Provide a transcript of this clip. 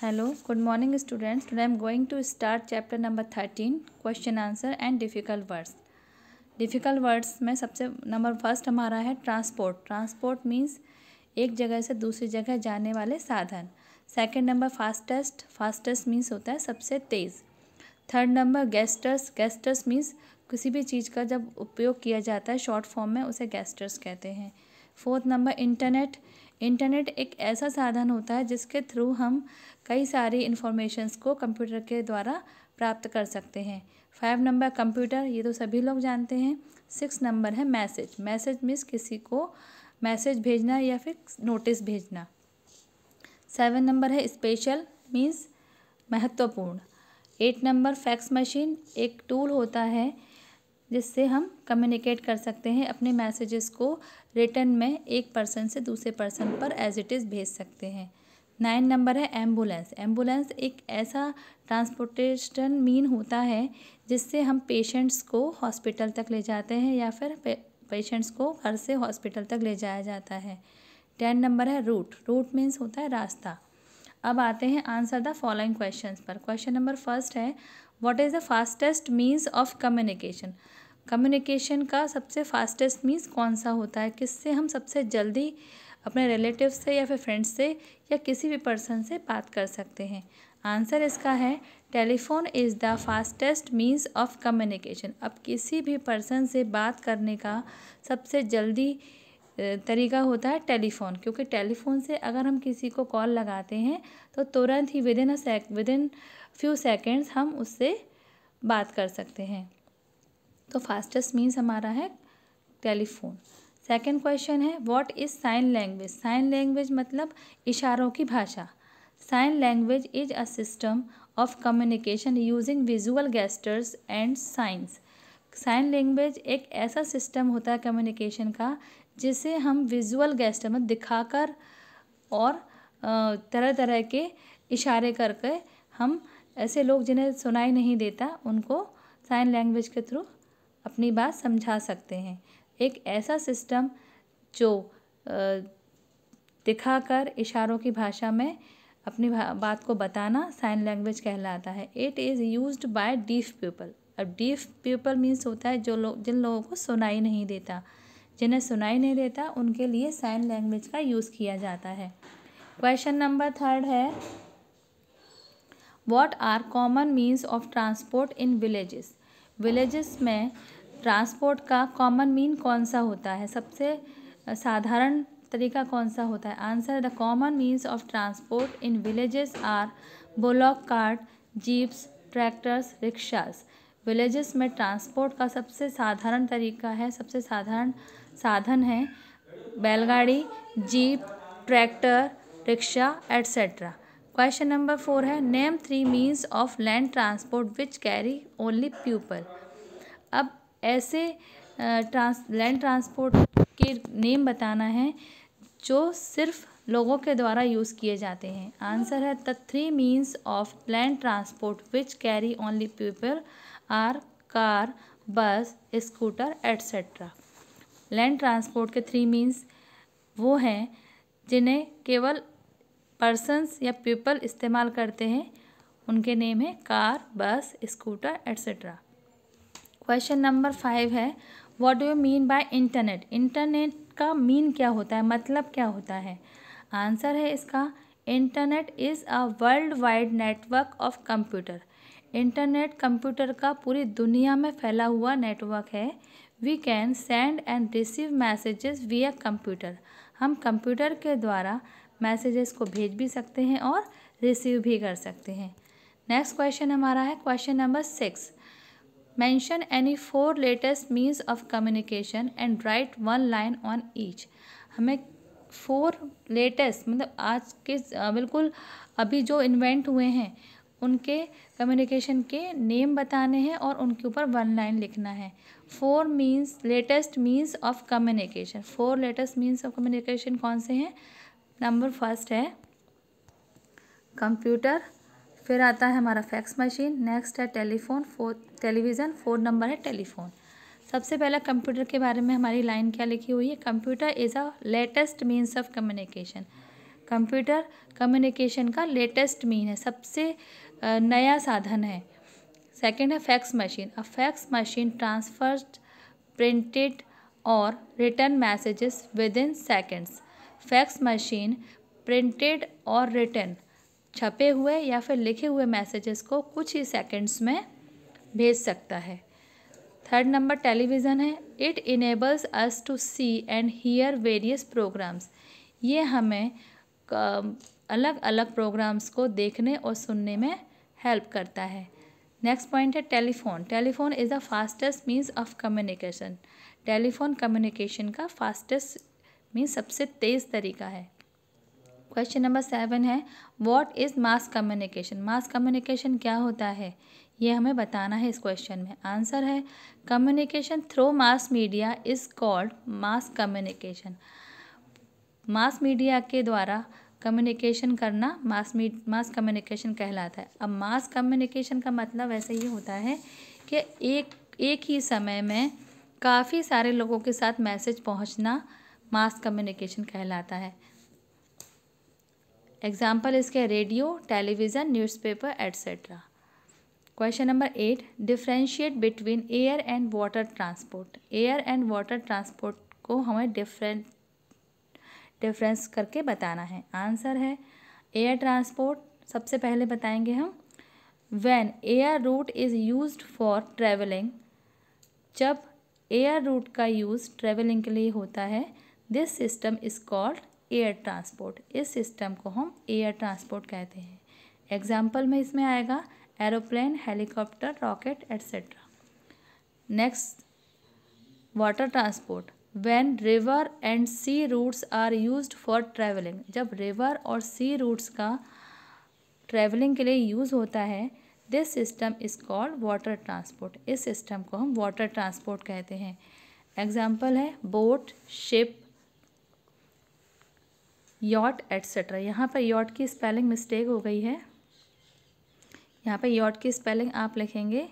hello good morning students I am going to start chapter number thirteen question answer and difficult words difficult words में सबसे number first हमारा है transport transport means एक जगह से दूसरी जगह जाने वाले साधन second number fastest fastest means होता है सबसे तेज़ third number gestures gestures means किसी भी चीज़ का जब उपयोग किया जाता है शॉर्ट फॉर्म में उसे गेस्टर्स कहते हैं फोर्थ नंबर इंटरनेट इंटरनेट एक ऐसा साधन होता है जिसके थ्रू हम कई सारी इन्फॉर्मेशंस को कंप्यूटर के द्वारा प्राप्त कर सकते हैं फाइव नंबर कंप्यूटर ये तो सभी लोग जानते हैं सिक्स नंबर है मैसेज मैसेज मीन्स किसी को मैसेज भेजना या फिर नोटिस भेजना सेवन नंबर है स्पेशल मीन्स महत्वपूर्ण एट नंबर फैक्स मशीन एक टूल होता है जिससे हम कम्युनिकेट कर सकते हैं अपने मैसेजेस को रिटर्न में एक पर्सन से दूसरे पर्सन पर एज इट इज़ भेज सकते हैं नाइन नंबर है एम्बुलेंस एम्बुलेंस एक ऐसा ट्रांसपोर्टेशन मीन होता है जिससे हम पेशेंट्स को हॉस्पिटल तक ले जाते हैं या फिर पेशेंट्स को घर से हॉस्पिटल तक ले जाया जाता है टेन नंबर है रूट रूट मीन्स होता है रास्ता अब आते हैं आंसर द फॉलोइंग क्वेश्चंस पर क्वेश्चन नंबर फर्स्ट है what is the fastest means of communication communication का सबसे फास्टेस्ट मीन्स कौन सा होता है किससे हम सबसे जल्दी अपने रिलेटिव से या फिर फ्रेंड्स से या किसी भी पर्सन से बात कर सकते हैं आंसर इसका है telephone is the fastest means of communication अब किसी भी पर्सन से बात करने का सबसे जल्दी तरीका होता है टेलीफोन क्योंकि टेलीफोन से अगर हम किसी को कॉल लगाते हैं तो तुरंत ही within a sec within few seconds हम उससे बात कर सकते हैं तो फास्टेस्ट मीन्स हमारा है टेलीफोन सेकेंड क्वेश्चन है what is sign language sign language मतलब इशारों की भाषा sign language is a system of communication using visual gestures and signs sign language एक ऐसा सिस्टम होता है कम्युनिकेशन का जिसे हम विजुअल गेस्टर में दिखाकर और तरह तरह के इशारे करके हम ऐसे लोग जिन्हें सुनाई नहीं देता उनको साइन लैंग्वेज के थ्रू अपनी बात समझा सकते हैं एक ऐसा सिस्टम जो दिखाकर इशारों की भाषा में अपनी बात को बताना साइन लैंग्वेज कहलाता है it is use by deaf people अब डीफ पीपल मीन्स होता है जो लोग जिन लोगों को सुनाई नहीं देता जिन्हें सुनाई नहीं देता उनके लिए साइन लैंग्वेज का यूज़ किया जाता है क्वेश्चन नंबर थर्ड है what are common means of transport in villages villages में ट्रांसपोर्ट का कॉमन मीन कौन सा होता है सबसे साधारण तरीका कौन सा होता है answer the common means of transport in villages are bullock cart jeeps tractors rickshaws villages में ट्रांसपोर्ट का सबसे साधारण तरीका है सबसे साधारण साधन है बैलगाड़ी jeep tractor rickshaw etcetera question number four है name three means of land transport which carry only people अब ऐसे ट्रांस लैंड ट्रांसपोर्ट के नेम बताना है जो सिर्फ लोगों के द्वारा यूज़ किए जाते हैं आंसर है the three means of land transport which carry only people are car bus scooter etcetera land transport के थ्री मीन्स वो हैं जिन्हें केवल पर्सनस या पीपल इस्तेमाल करते हैं उनके नेम है car bus scooter etcetera question number five है what do you mean by internet internet का मीन क्या होता है मतलब क्या होता है आंसर है इसका internet is a world wide network of computer internet computer का पूरी दुनिया में फैला हुआ नेटवर्क है we can send and receive messages we computer हम कंप्यूटर के द्वारा मैसेजेस को भेज भी सकते हैं और रिसीव भी कर सकते हैं नेक्स्ट क्वेश्चन हमारा है question number six mention any four latest means of communication and write one line on each हमें फोर लेटेस्ट मतलब आज के बिल्कुल अभी जो इन्वेंट हुए हैं उनके कम्युनिकेशन के नेम बताने हैं और उनके ऊपर वन लाइन लिखना है four means latest means of communication four latest means of communication कौन से हैं नंबर फर्स्ट है कंप्यूटर फिर आता है हमारा फैक्स मशीन नेक्स्ट है telephone four television four number है टेलीफोन सबसे पहला कंप्यूटर के बारे में हमारी लाइन क्या लिखी हुई है computer is a latest means of communication computer communication का लेटेस्ट मीन है सबसे नया साधन है सेकेंड है fax machine a fax machine transferred printed और return messages within seconds fax machine printed और रिटर्न छपे हुए या फिर लिखे हुए मैसेजेस को कुछ ही सेकंड्स में भेज सकता है थर्ड नंबर टेलीविज़न है it enables us to see and hear various programmes ये हमें अलग अलग प्रोग्राम्स को देखने और सुनने में हेल्प करता है नेक्स्ट पॉइंट है telephone telephone is the fastest means of communication telephone communication का फास्टेस्ट में सबसे तेज़ तरीका है क्वेश्चन नंबर सेवन है what is mass communication mass communication क्या होता है ये हमें बताना है इस क्वेश्चन में आंसर है communication through mass media is called mass communication mass media के द्वारा कम्युनिकेशन करना मास मीड मास कम्युनिकेशन कहलाता है अब मास कम्युनिकेशन का मतलब ऐसे ही होता है कि एक एक ही समय में काफ़ी सारे लोगों के साथ मैसेज पहुंचना मास कम्युनिकेशन कहलाता है एग्जाम्पल इसके radio television newspaper etcetera question number eight differentiate between air and water transport air and water transport को हमें डिफरेंट डिफरेंस करके बताना है आंसर है एयर ट्रांसपोर्ट सबसे पहले बताएंगे हम when air route is use for travelling जब एयर रूट का यूज़ ट्रेवलिंग के लिए होता है this system is called air transport इस सिस्टम को हम एयर ट्रांसपोर्ट कहते हैं एग्जाम्पल में इसमें आएगा aeroplane helicopter rocket etcetera next water transport when river and sea routes are use for travelling जब रिवर और सी रूट्स का ट्रैवलिंग के लिए यूज़ होता है this system is called water transport इस सिस्टम को हम वाटर ट्रांसपोर्ट कहते हैं एग्जाम्पल है बोट शिप यॉट एट्सेट्रा यहाँ पर यॉट की स्पेलिंग मिस्टेक हो गई है यहाँ पर यॉट की स्पेलिंग आप लिखेंगे